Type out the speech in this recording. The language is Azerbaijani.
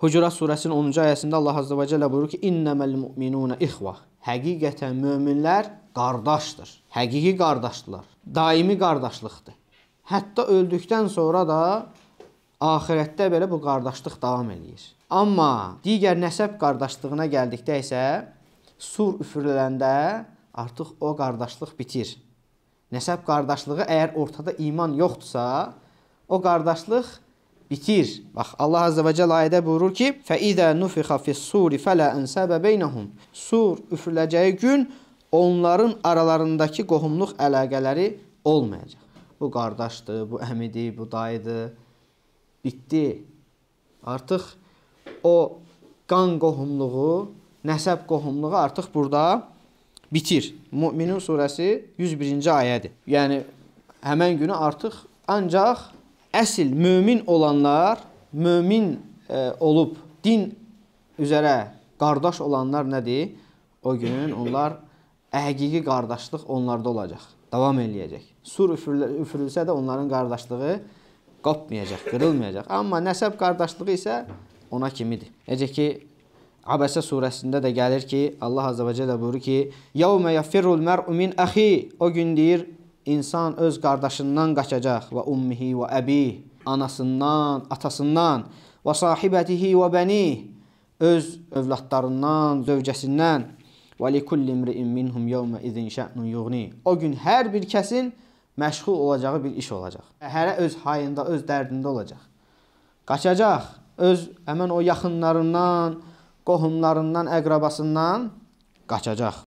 Hucurat surəsinin 10-cu ayəsində Allah Azza və Cəllə buyurur ki: "İnnəməl müminunə ixva." Həqiqətən möminlər qardaşdır. Həqiqi qardaşdılar. Daimi qardaşlıqdır. Hətta öldükdən sonra da axirətdə belə bu qardaşlıq davam eləyir. Amma digər nəsəb qardaşlığına gəldikdə isə sur üfürüləndə artıq o qardaşlıq bitir. Nəsəb qardaşlığı əgər ortada iman yoxdursa, o qardaşlıq bitir. Bax Allah Azze ve Celle ayədə buyurur ki: "Fəizə nufixa fis-suri fəla ansaba beynəhum." Sur üfürüləcəyi gün onların aralarındakı qohumluq əlaqələri olmayacaq. Bu qardaşdır, bu əmidir, bu dayıdır. Bitdi. Artıq o qan qohumluğu, nəsəb qohumluğu artıq burada bitir. Müminin surəsi 101-ci ayədir. Yəni həmin günü artıq ancaq Əsil mömin olanlar mömin e, olub din üzərə qardaş olanlar nədir? O gün onlar həqiqi qardaşlıq onlarda olacaq. Davam eləyəcək. Sur üfürülsə də onların qardaşlığı qopmayacaq, qırılmayacaq. Amma nəsəb qardaşlığı isə ona kimidir. Necə ki Abəsə surəsində də gəlir ki, Allah Azza və Cəllə buyurur ki: "Yevme yafirul mer'u min ahi." O gün deyir, insan öz qardaşından qaçacaq və ummihi və əbih, anasından, atasından və sahibətihi və bənih, öz övladlarından, zövcəsindən və likulli imri'in minhum yawma izin şa'nun yughni. O gün hər bir kəsin məşğul olacağı bir iş olacaq. Hərə öz hayında, öz dərdində olacaq. Qaçacaq öz həmin o yaxınlarından, qohumlarından, əqrabasından qaçacaq.